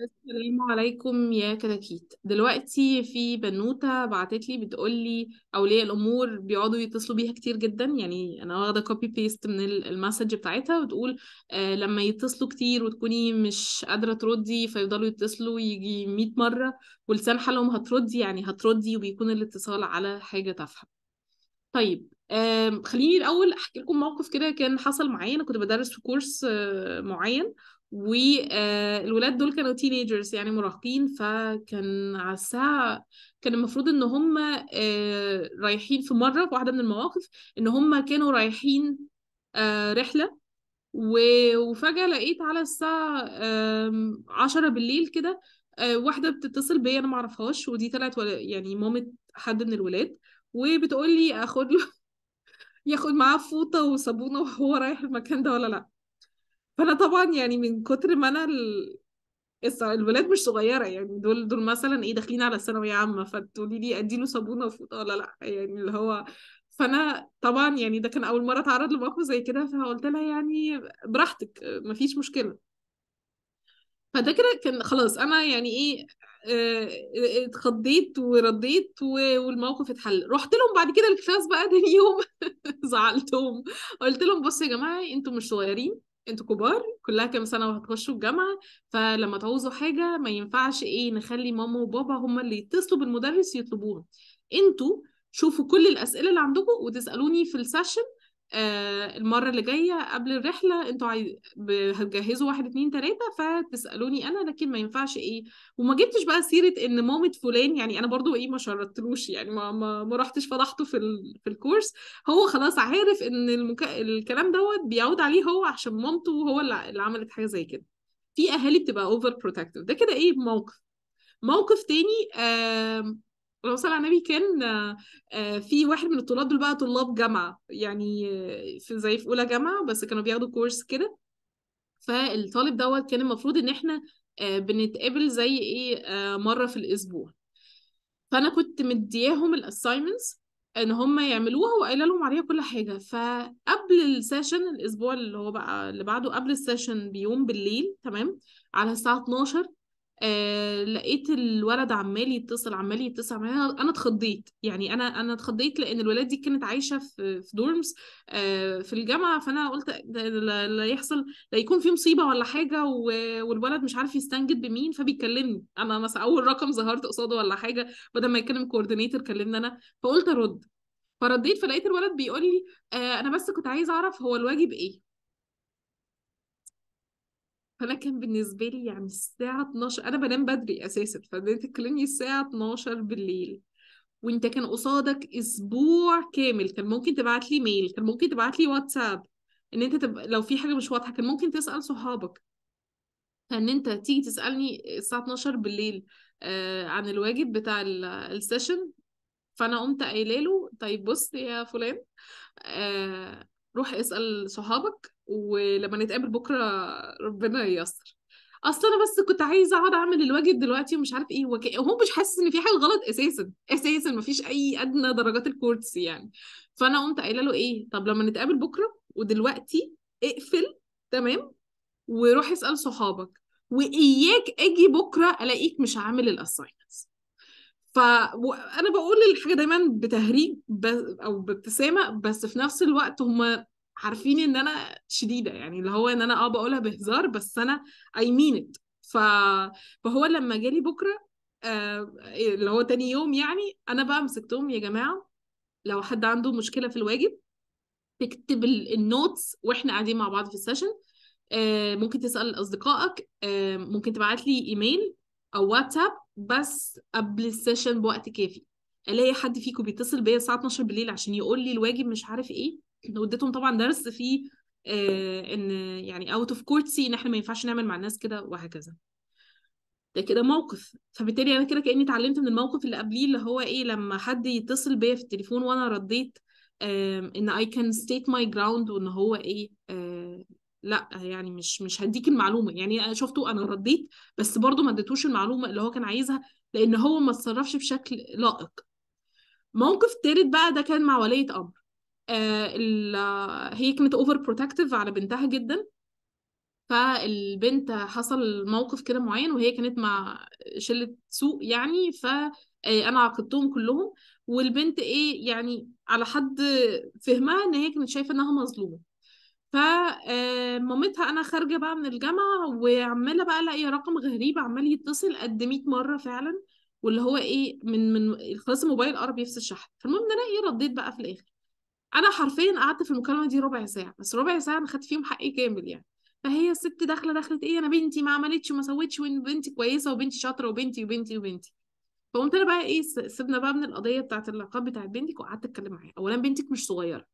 السلام عليكم يا كتاكيت دلوقتي في بنوتة بعتت لي بتقول لي أولياء الأمور بيقعدوا يتصلوا بيها كتير جدا يعني أنا واخدة كوبي بيست من المسج بتاعتها وتقول آه لما يتصلوا كتير وتكوني مش قادرة تردي فيفضلوا يتصلوا يجي 100 مرة ولسان حالهم هتردي يعني هتردي وبيكون الاتصال على حاجة تافهة طيب آه خليني الأول أحكي لكم موقف كده كان حصل معايا أنا كنت بدرس في كورس آه معين والولاد آه، دول كانوا تينيجرز يعني مراهقين فكان على الساعة كان المفروض ان هم آه، رايحين في مرة في واحدة من المواقف ان هم كانوا رايحين آه، رحلة وفجأة لقيت على الساعة عشرة بالليل كده واحدة بتتصل بيا أنا معرفهاش ودي طلعت يعني مامة حد من الولاد وبتقول لي اخد له ياخد معاه فوطة وصابونة وهو رايح المكان ده ولا لأ فانا طبعا يعني من كتر ما انا ال... الولاد مش صغيره يعني دول دول مثلا ايه داخلين على ثانويه عامه فتقولي لي اديله صابونه وفوطه ولا لا يعني اللي هو فانا طبعا يعني ده كان اول مره اتعرض لموقف زي كده فقلت لها يعني براحتك مفيش مشكله فده كده كان خلاص انا يعني ايه آه، آه، اتخضيت ورديت والموقف اتحل رحت لهم بعد كده الكلاس بقى تاني يوم زعلتهم قلت لهم بصوا يا جماعه انتوا مش صغيرين انتوا كبار كلها كام سنه وهتخشوا الجامعه فلما تعوزوا حاجه ما ينفعش ايه نخلي ماما وبابا هما اللي يتصلوا بالمدرس يطلبوها انتوا شوفوا كل الاسئله اللي عندكم وتسالوني في السيشن آه المرة اللي جاية قبل الرحلة انتوا عايز... ب... هتجهزوا واحد اتنين تلاتة فتسألوني أنا لكن ما ينفعش إيه وما جبتش بقى سيرة إن مامة فلان يعني أنا برضو إيه ما شرطلوش يعني ما ما, ما رحتش فضحته في ال... في الكورس هو خلاص عارف إن المك... الكلام دوت بيعود عليه هو عشان مامته هو اللي, اللي عملت حاجة زي كده في أهالي بتبقى أوفر بروتكتيف ده كده إيه موقف موقف تاني آه اللهم صل على النبي كان آه، في واحد من الطلاب دول بقى طلاب جامعه يعني آه، في زي في اولى جامعه بس كانوا بياخدوا كورس كده فالطالب دوت كان المفروض ان احنا آه، بنتقابل زي ايه مره في الاسبوع فانا كنت مدياهم الاساينمنتس ان هم يعملوها وقايله لهم عليها كل حاجه فقبل السيشن الاسبوع اللي هو بقى اللي بعده قبل السيشن بيوم بالليل تمام على الساعه 12 آه لقيت الولد عمال يتصل عمال يتصل عمال انا اتخضيت يعني انا انا اتخضيت لان الولاد دي كانت عايشه في في دورمز آه في الجامعه فانا قلت لا يحصل لا يكون في مصيبه ولا حاجه والولد مش عارف يستنجد بمين فبيكلمني انا مثلا اول رقم ظهرت قصاده ولا حاجه بدل ما يكلم كوردينيتور كلمني انا فقلت ارد فرديت فلقيت الولد بيقول لي آه انا بس كنت عايز اعرف هو الواجب ايه فانا كان بالنسبه لي يعني الساعه 12 انا بنام بدري اساسا فانت تكلمني الساعه 12 بالليل وانت كان قصادك اسبوع كامل كان ممكن تبعت لي ميل كان ممكن تبعت لي واتساب ان انت تب... لو في حاجه مش واضحه كان ممكن تسال صحابك ان انت تيجي تسالني الساعه 12 بالليل آه عن الواجب بتاع السيشن فانا قمت قايله له طيب بص يا فلان آه روح اسأل صحابك ولما نتقابل بكرة ربنا ييسر اصل انا بس كنت عايزه اقعد اعمل الواجب دلوقتي ومش عارف ايه وك... هو مش حاسس ان في حاجه غلط اساسا اساسا مفيش اي ادنى درجات الكورتس يعني فانا قمت قايله له ايه طب لما نتقابل بكره ودلوقتي اقفل تمام وروح اسال صحابك واياك اجي بكره الاقيك مش عامل الاساين فانا بقول الحاجه دايما بتهريج بس او بابتسامه بس في نفس الوقت هم عارفين ان انا شديده يعني اللي هو ان انا اه بقولها بهزار بس انا اي مين ات فهو لما جالي بكره آه، اللي هو تاني يوم يعني انا بقى مسكتهم يا جماعه لو حد عنده مشكله في الواجب تكتب النوتس واحنا قاعدين مع بعض في السيشن آه، ممكن تسال اصدقائك آه، ممكن تبعت لي ايميل او واتساب بس قبل السيشن بوقت كافي الاقي حد فيكم بيتصل بيا الساعه 12 بالليل عشان يقول لي الواجب مش عارف ايه وديتهم طبعا درس فيه آه ان يعني اوت اوف كورتسي ان احنا ما ينفعش نعمل مع الناس كده وهكذا ده كده موقف فبالتالي انا كده كاني اتعلمت من الموقف اللي قبليه اللي هو ايه لما حد يتصل بيا في التليفون وانا رديت ان اي كان ستيت ماي جراوند وان هو ايه آه، لا يعني مش مش هديك المعلومه يعني شفته انا رديت بس برضه ما اديتوش المعلومه اللي هو كان عايزها لان هو ما اتصرفش بشكل لائق موقف تالت بقى ده كان مع وليه امر آه هي كانت اوفر بروتكتيف على بنتها جدا فالبنت حصل موقف كده معين وهي كانت مع شله سوق يعني ف آه، انا عاقبتهم كلهم والبنت ايه يعني على حد فهمها ان هي كانت شايفه انها مظلومه فمامتها آه، انا خارجه بقى من الجامعه وعماله بقى الاقي رقم غريب عمال يتصل قد 100 مره فعلا واللي هو ايه من من خلاص الموبايل قرب يفصل شحن فالمهم ان انا ايه رديت بقى في الاخر انا حرفيا قعدت في المكالمه دي ربع ساعه بس ربع ساعه انا خدت فيهم حقي كامل يعني فهي الست داخله دخلت ايه انا بنتي ما عملتش وما سوتش وان بنتي كويسه وبنتي شاطره وبنتي وبنتي وبنتي فقمت انا بقى ايه سيبنا بقى من القضيه بتاعه العقاب بتاعه بنتك وقعدت اتكلم معاها اولا بنتك مش صغيره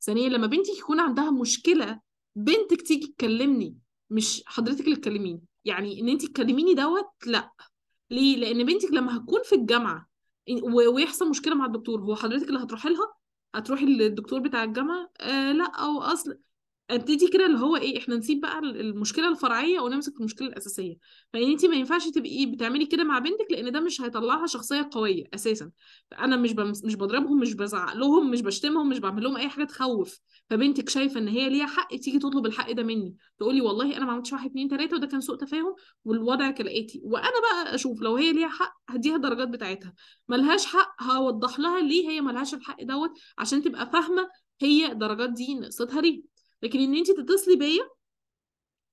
ثانيا لما بنتك يكون عندها مشكله بنتك تيجي تكلمني مش حضرتك اللي تكلميني يعني ان انت تكلميني دوت لا ليه لان بنتك لما هتكون في الجامعه ويحصل مشكله مع الدكتور هو حضرتك اللي هتروحي لها هتروحي للدكتور بتاع الجامعه آه لا او اصل ابتدي كده اللي هو ايه احنا نسيب بقى المشكله الفرعيه ونمسك المشكله الاساسيه فان يعني انت ما ينفعش تبقي بتعملي كده مع بنتك لان ده مش هيطلعها شخصيه قويه اساسا انا مش بمس... مش بضربهم مش بزعق لهم مش بشتمهم مش بعمل لهم اي حاجه تخوف فبنتك شايفه ان هي ليها حق تيجي تطلب الحق ده مني تقولي والله انا ما عملتش واحد اثنين ثلاثه وده كان سوء تفاهم والوضع كالاتي وانا بقى اشوف لو هي ليها حق هديها الدرجات بتاعتها ملهاش حق هوضح لها ليه هي ملهاش الحق دوت عشان تبقى فاهمه هي الدرجات دي نقصتها ليه لكن ان انت تتصلي بيا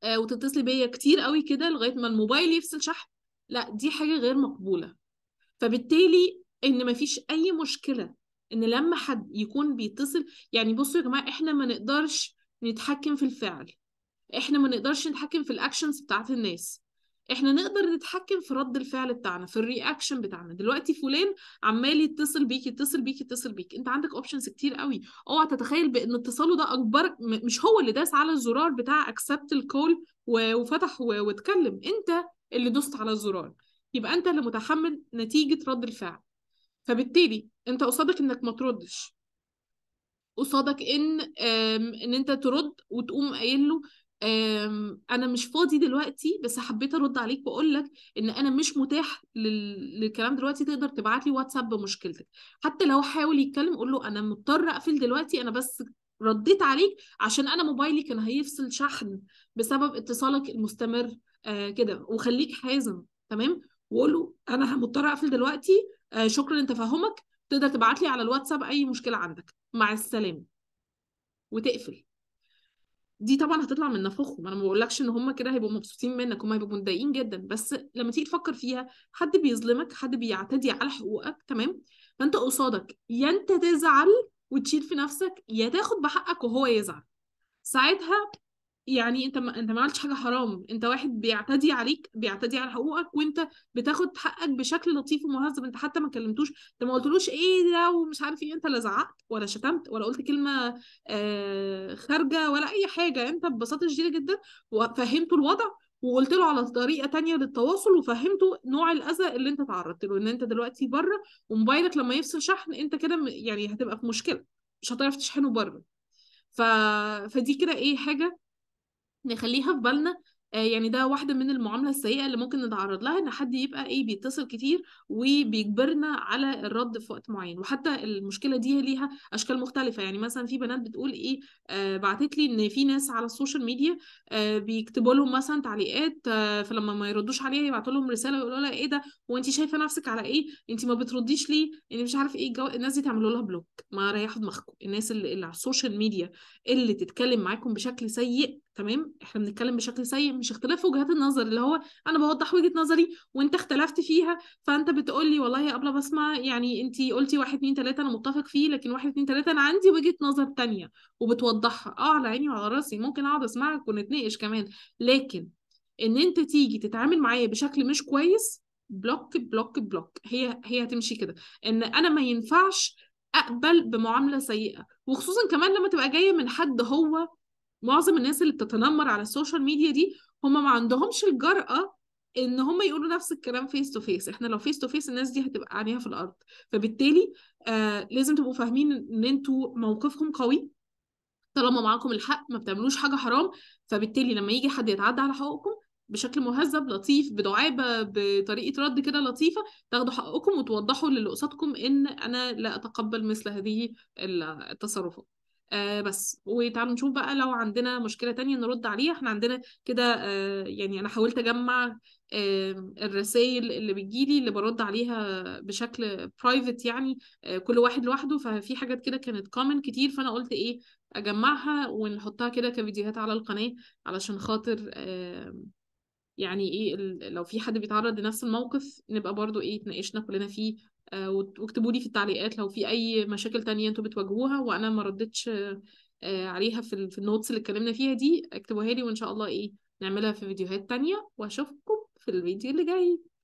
آه وتتصلي بيا كتير قوي كده لغايه ما الموبايل يفصل شحن لا دي حاجه غير مقبوله فبالتالي ان مفيش اي مشكله ان لما حد يكون بيتصل يعني بصوا يا جماعه احنا ما نقدرش نتحكم في الفعل احنا ما نقدرش نتحكم في الاكشنز بتاعت الناس احنا نقدر نتحكم في رد الفعل بتاعنا في الرياكشن بتاعنا دلوقتي فلان عمال يتصل بيك يتصل بيك يتصل بيك انت عندك اوبشنز كتير قوي اوعى تتخيل بان اتصاله ده اكبر مش هو اللي داس على الزرار بتاع اكسبت الكول وفتح واتكلم انت اللي دوست على الزرار يبقى انت اللي متحمل نتيجه رد الفعل فبالتالي انت قصادك انك ما تردش قصادك ان ان انت ترد وتقوم قايل له انا مش فاضي دلوقتي بس حبيت ارد عليك واقول لك ان انا مش متاح للكلام دلوقتي تقدر تبعت لي واتساب بمشكلتك حتى لو حاول يتكلم قول له انا مضطر اقفل دلوقتي انا بس رديت عليك عشان انا موبايلي كان هيفصل شحن بسبب اتصالك المستمر آه، كده وخليك حازم تمام وقول له انا مضطر اقفل دلوقتي آه، شكرا لتفهمك تقدر تبعت لي على الواتساب اي مشكله عندك مع السلامه وتقفل دي طبعا هتطلع من نفخهم انا ما بقولكش ان هم كده هيبقوا مبسوطين منك هم هيبقوا متضايقين جدا بس لما تيجي تفكر فيها حد بيظلمك حد بيعتدي على حقوقك تمام فانت قصادك يا انت تزعل وتشيل في نفسك يا تاخد بحقك وهو يزعل ساعتها يعني انت ما انت ما عملتش حاجه حرام انت واحد بيعتدي عليك بيعتدي على حقوقك وانت بتاخد حقك بشكل لطيف ومهذب انت حتى ما كلمتوش انت ما قلتلوش ايه ده ومش عارف ايه انت لا زعقت ولا شتمت ولا قلت كلمه آه خارجه ولا اي حاجه انت ببساطه شديده جدا وفهمته الوضع وقلت له على طريقه تانية للتواصل وفهمته نوع الاذى اللي انت تعرضت له ان انت دلوقتي بره وموبايلك لما يفصل شحن انت كده يعني هتبقى في مشكله مش هتعرف تشحنه بره ف... فدي كده ايه حاجه نخليها في بالنا آه، يعني ده واحدة من المعاملة السيئة اللي ممكن نتعرض لها إن حد يبقى إيه بيتصل كتير وبيجبرنا على الرد في وقت معين وحتى المشكلة دي ليها أشكال مختلفة يعني مثلا في بنات بتقول إيه آه بعتت لي إن في ناس على السوشيال ميديا آه بيكتبوا لهم مثلا تعليقات آه فلما ما يردوش عليها يبعتوا لهم رسالة ويقولوا لها إيه ده وأنت شايفة نفسك على إيه أنت ما بترديش ليه أنت يعني مش عارف إيه الجو الناس دي تعملوا لها بلوك ما ريحوا دماغكم الناس اللي, اللي على السوشيال ميديا اللي تتكلم معاكم بشكل سيء تمام احنا بنتكلم بشكل سيء مش اختلاف وجهات النظر اللي هو انا بوضح وجهه نظري وانت اختلفت فيها فانت بتقول لي والله يا ابله بسمع يعني انت قلتي واحد اتنين تلاته انا متفق فيه لكن واحد اتنين تلاته انا عندي وجهه نظر تانيه وبتوضحها اه على عيني وعلى راسي ممكن اقعد اسمعك ونتناقش كمان لكن ان انت تيجي تتعامل معايا بشكل مش كويس بلوك بلوك بلوك هي هي هتمشي كده ان انا ما ينفعش اقبل بمعامله سيئه وخصوصا كمان لما تبقى جايه من حد هو معظم الناس اللي بتتنمر على السوشيال ميديا دي هم ما عندهمش الجرأة ان هم يقولوا نفس الكلام فيس تو فيس احنا لو فيس تو فيس الناس دي هتبقى عينيها في الارض فبالتالي آه لازم تبقوا فاهمين ان انتوا موقفكم قوي طالما معاكم الحق ما بتعملوش حاجه حرام فبالتالي لما يجي حد يتعدى على حقوقكم بشكل مهذب لطيف بدعابه بطريقه رد كده لطيفه تاخدوا حقكم وتوضحوا للي قصادكم ان انا لا اتقبل مثل هذه التصرفات آه بس وتعالوا نشوف بقى لو عندنا مشكلة تانية نرد عليها احنا عندنا كده آه يعني انا حاولت اجمع آه الرسائل اللي بتجيلي اللي برد عليها بشكل برايفت يعني آه كل واحد لوحده ففي حاجات كده كانت كومن كتير فانا قلت ايه اجمعها ونحطها كده كفيديوهات على القناة علشان خاطر آه يعني ايه لو في حد بيتعرض لنفس الموقف نبقى برضو ايه اتناقشنا كلنا فيه آه، واكتبوا لي في التعليقات لو في اي مشاكل تانية انتوا بتواجهوها وانا ما ردتش آه، عليها في في النوتس اللي اتكلمنا فيها دي اكتبوها لي وان شاء الله ايه نعملها في فيديوهات تانية واشوفكم في الفيديو اللي جاي